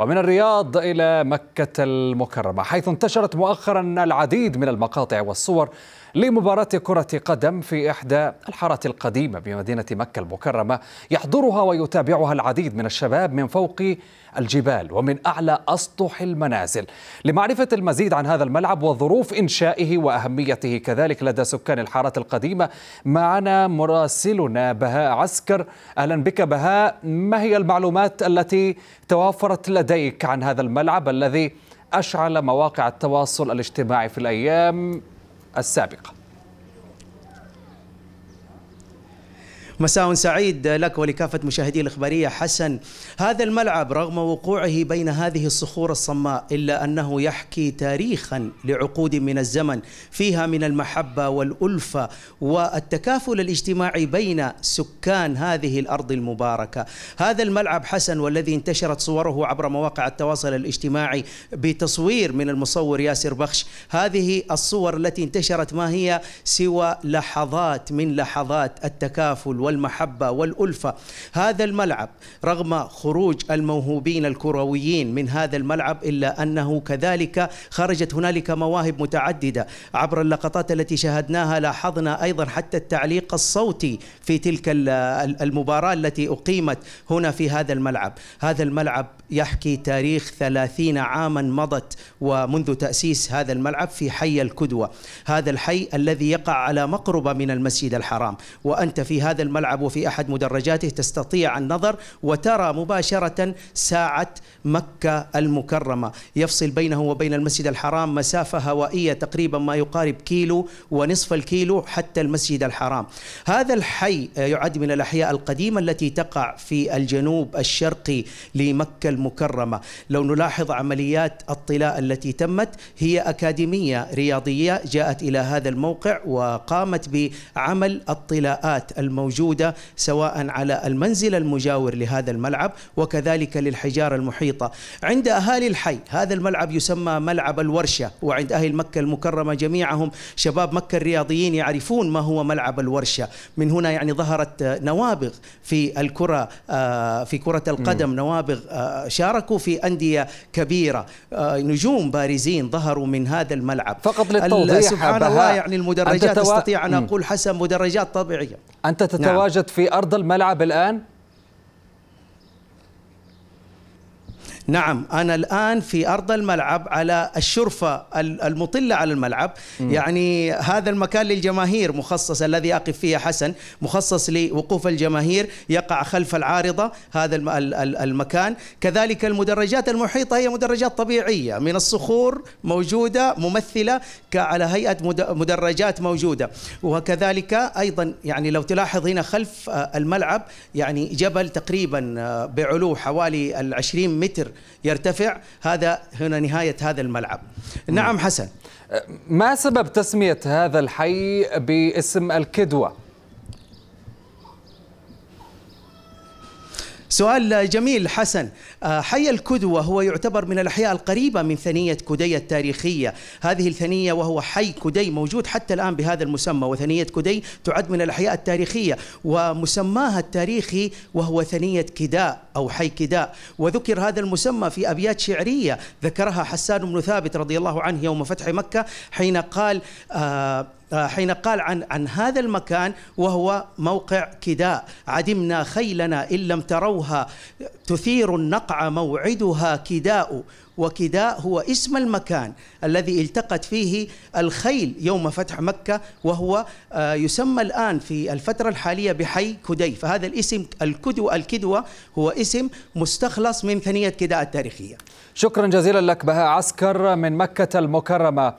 ومن الرياض إلى مكة المكرمة حيث انتشرت مؤخرا العديد من المقاطع والصور لمباراة كرة قدم في إحدى الحارات القديمة بمدينة مكة المكرمة يحضرها ويتابعها العديد من الشباب من فوق الجبال ومن أعلى أسطح المنازل لمعرفة المزيد عن هذا الملعب وظروف إنشائه وأهميته كذلك لدى سكان الحارات القديمة معنا مراسلنا بهاء عسكر أهلا بك بهاء ما هي المعلومات التي توافرت لدى لديك عن هذا الملعب الذي أشعل مواقع التواصل الاجتماعي في الأيام السابقة مساء سعيد لك ولكافة مشاهدي الإخبارية حسن هذا الملعب رغم وقوعه بين هذه الصخور الصماء إلا أنه يحكي تاريخا لعقود من الزمن فيها من المحبة والألفة والتكافل الاجتماعي بين سكان هذه الأرض المباركة هذا الملعب حسن والذي انتشرت صوره عبر مواقع التواصل الاجتماعي بتصوير من المصور ياسر بخش هذه الصور التي انتشرت ما هي سوى لحظات من لحظات التكافل والمحبة والألفة هذا الملعب رغم خروج الموهوبين الكرويين من هذا الملعب إلا أنه كذلك خرجت هنالك مواهب متعددة عبر اللقطات التي شاهدناها لاحظنا أيضا حتى التعليق الصوتي في تلك المباراة التي أقيمت هنا في هذا الملعب هذا الملعب يحكي تاريخ ثلاثين عاما مضت ومنذ تأسيس هذا الملعب في حي الكدوة هذا الحي الذي يقع على مقربة من المسجد الحرام وأنت في هذا الملعب الملعب وفي أحد مدرجاته تستطيع النظر وترى مباشرة ساعة مكة المكرمة يفصل بينه وبين المسجد الحرام مسافة هوائية تقريبا ما يقارب كيلو ونصف الكيلو حتى المسجد الحرام هذا الحي يعد من الأحياء القديمة التي تقع في الجنوب الشرقي لمكة المكرمة لو نلاحظ عمليات الطلاء التي تمت هي أكاديمية رياضية جاءت إلى هذا الموقع وقامت بعمل الطلاءات الموجودة موجودة سواء على المنزل المجاور لهذا الملعب وكذلك للحجارة المحيطة عند أهالي الحي هذا الملعب يسمى ملعب الورشة وعند أهل مكة المكرمة جميعهم شباب مكة الرياضيين يعرفون ما هو ملعب الورشة من هنا يعني ظهرت نوابغ في الكرة آه، في كرة القدم نوابغ آه، شاركوا في أندية كبيرة آه، نجوم بارزين ظهروا من هذا الملعب فقط للتوضيح سبحان الله يعني المدرجات تستطيع أن أقول حسب مدرجات طبيعية أنت تتوقع تتواجد في أرض الملعب الآن؟ نعم أنا الآن في أرض الملعب على الشرفة المطلة على الملعب م. يعني هذا المكان للجماهير مخصص الذي أقف فيه حسن مخصص لوقوف الجماهير يقع خلف العارضة هذا المكان كذلك المدرجات المحيطة هي مدرجات طبيعية من الصخور موجودة ممثلة على هيئة مدرجات موجودة وكذلك أيضا يعني لو تلاحظ هنا خلف آه، الملعب يعني جبل تقريبا آه، بعلو حوالي العشرين متر يرتفع هذا هنا نهاية هذا الملعب نعم, نعم. حسن أه، ما سبب تسمية هذا الحي باسم الكدوة؟ سؤال جميل حسن آه، حي الكدوة هو يعتبر من الأحياء القريبة من ثنية كدي التاريخية هذه الثنية وهو حي كدي موجود حتى الآن بهذا المسمى وثنية كدي تعد من الأحياء التاريخية ومسماها التاريخي وهو ثنية كداء أو حي كداء وذكر هذا المسمى في أبيات شعرية ذكرها حسان بن ثابت رضي الله عنه يوم فتح مكة حين قال آه آه، حين قال عن عن هذا المكان وهو موقع كداء عدمنا خيلنا ان لم تروها تثير النقع موعدها كداء وكداء هو اسم المكان الذي التقت فيه الخيل يوم فتح مكة وهو آه، يسمى الآن في الفترة الحالية بحي كدي فهذا الاسم الكدو الكدوة هو اسم مستخلص من ثنية كداء التاريخية شكرا جزيلا لك بهاء عسكر من مكة المكرمة